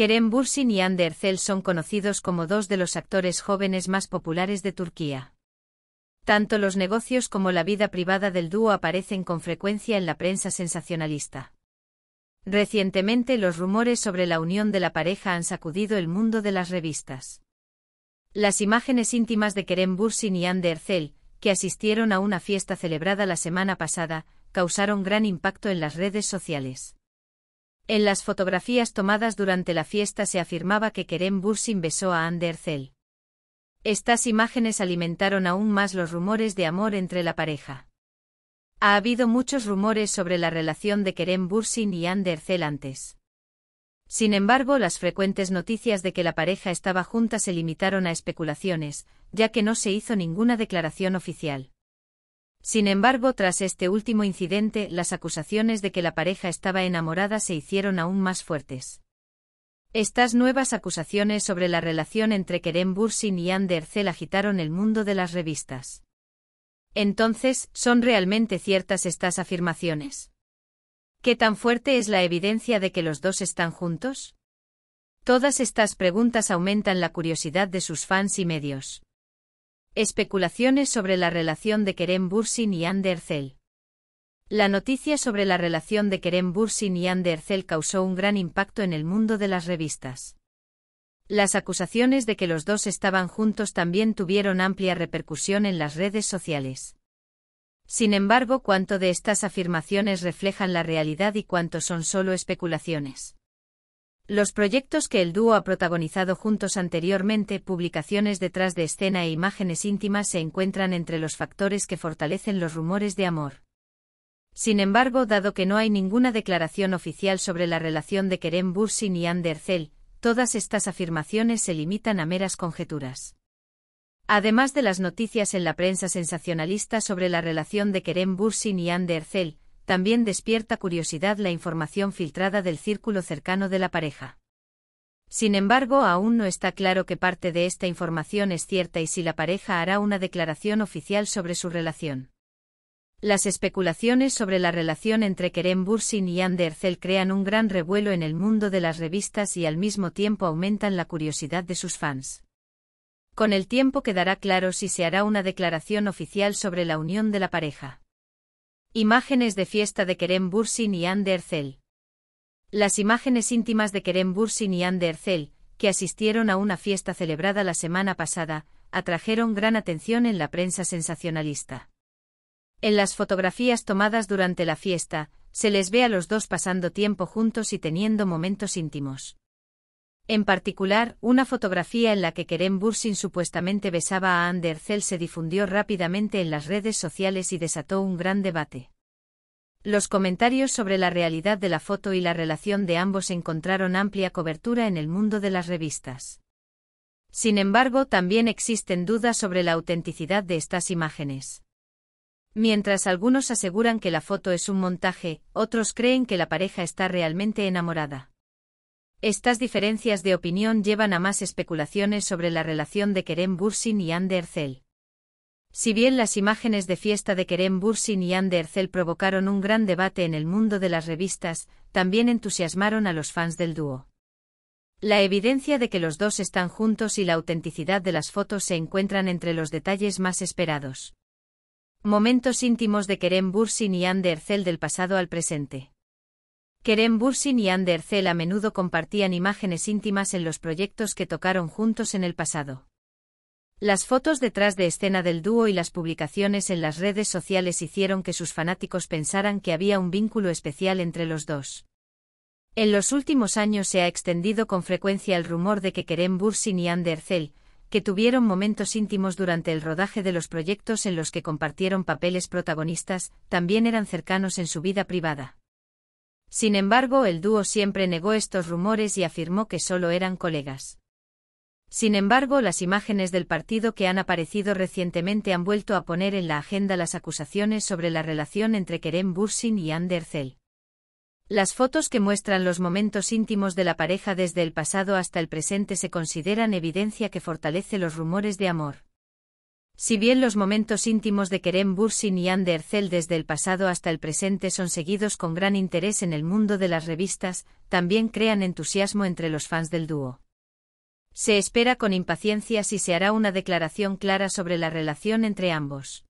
Kerem Bursin y Ander Zell son conocidos como dos de los actores jóvenes más populares de Turquía. Tanto los negocios como la vida privada del dúo aparecen con frecuencia en la prensa sensacionalista. Recientemente los rumores sobre la unión de la pareja han sacudido el mundo de las revistas. Las imágenes íntimas de Kerem Bursin y Ander Zell, que asistieron a una fiesta celebrada la semana pasada, causaron gran impacto en las redes sociales. En las fotografías tomadas durante la fiesta se afirmaba que Kerem Bursin besó a Anderzel. Estas imágenes alimentaron aún más los rumores de amor entre la pareja. Ha habido muchos rumores sobre la relación de Kerem Bursin y Anderzel antes. Sin embargo, las frecuentes noticias de que la pareja estaba junta se limitaron a especulaciones, ya que no se hizo ninguna declaración oficial. Sin embargo, tras este último incidente, las acusaciones de que la pareja estaba enamorada se hicieron aún más fuertes. Estas nuevas acusaciones sobre la relación entre Kerem Bursin y Anne agitaron el mundo de las revistas. Entonces, ¿son realmente ciertas estas afirmaciones? ¿Qué tan fuerte es la evidencia de que los dos están juntos? Todas estas preguntas aumentan la curiosidad de sus fans y medios. Especulaciones sobre la relación de Kerem Bursin y de La noticia sobre la relación de Kerem Bursin y Ander Ercel causó un gran impacto en el mundo de las revistas. Las acusaciones de que los dos estaban juntos también tuvieron amplia repercusión en las redes sociales. Sin embargo, cuánto de estas afirmaciones reflejan la realidad y cuánto son solo especulaciones. Los proyectos que el dúo ha protagonizado juntos anteriormente, publicaciones detrás de escena e imágenes íntimas se encuentran entre los factores que fortalecen los rumores de amor. Sin embargo, dado que no hay ninguna declaración oficial sobre la relación de Kerem Bursin y Andercel, todas estas afirmaciones se limitan a meras conjeturas. Además de las noticias en la prensa sensacionalista sobre la relación de Kerem Bursin y Andercel, también despierta curiosidad la información filtrada del círculo cercano de la pareja. Sin embargo, aún no está claro qué parte de esta información es cierta y si la pareja hará una declaración oficial sobre su relación. Las especulaciones sobre la relación entre Kerem Bursin y Anne crean un gran revuelo en el mundo de las revistas y al mismo tiempo aumentan la curiosidad de sus fans. Con el tiempo quedará claro si se hará una declaración oficial sobre la unión de la pareja. Imágenes de fiesta de Kerem Bursin y Anne Ercel Las imágenes íntimas de Kerem Bursin y Anne Ercel, que asistieron a una fiesta celebrada la semana pasada, atrajeron gran atención en la prensa sensacionalista. En las fotografías tomadas durante la fiesta, se les ve a los dos pasando tiempo juntos y teniendo momentos íntimos. En particular, una fotografía en la que Kerem Bursin supuestamente besaba a Andercel se difundió rápidamente en las redes sociales y desató un gran debate. Los comentarios sobre la realidad de la foto y la relación de ambos encontraron amplia cobertura en el mundo de las revistas. Sin embargo, también existen dudas sobre la autenticidad de estas imágenes. Mientras algunos aseguran que la foto es un montaje, otros creen que la pareja está realmente enamorada. Estas diferencias de opinión llevan a más especulaciones sobre la relación de Kerem Bursin y Ander Zell. Si bien las imágenes de fiesta de Kerem Bursin y Ander Zell provocaron un gran debate en el mundo de las revistas, también entusiasmaron a los fans del dúo. La evidencia de que los dos están juntos y la autenticidad de las fotos se encuentran entre los detalles más esperados. Momentos íntimos de Kerem Bursin y Ander Zell del pasado al presente. Kerem Bursin y Ander Zell a menudo compartían imágenes íntimas en los proyectos que tocaron juntos en el pasado. Las fotos detrás de escena del dúo y las publicaciones en las redes sociales hicieron que sus fanáticos pensaran que había un vínculo especial entre los dos. En los últimos años se ha extendido con frecuencia el rumor de que Kerem Bursin y Ander Zell, que tuvieron momentos íntimos durante el rodaje de los proyectos en los que compartieron papeles protagonistas, también eran cercanos en su vida privada. Sin embargo, el dúo siempre negó estos rumores y afirmó que solo eran colegas. Sin embargo, las imágenes del partido que han aparecido recientemente han vuelto a poner en la agenda las acusaciones sobre la relación entre Kerem Bursin y Andercel. Las fotos que muestran los momentos íntimos de la pareja desde el pasado hasta el presente se consideran evidencia que fortalece los rumores de amor. Si bien los momentos íntimos de Kerem Bursin y Ander Zell desde el pasado hasta el presente son seguidos con gran interés en el mundo de las revistas, también crean entusiasmo entre los fans del dúo. Se espera con impaciencia si se hará una declaración clara sobre la relación entre ambos.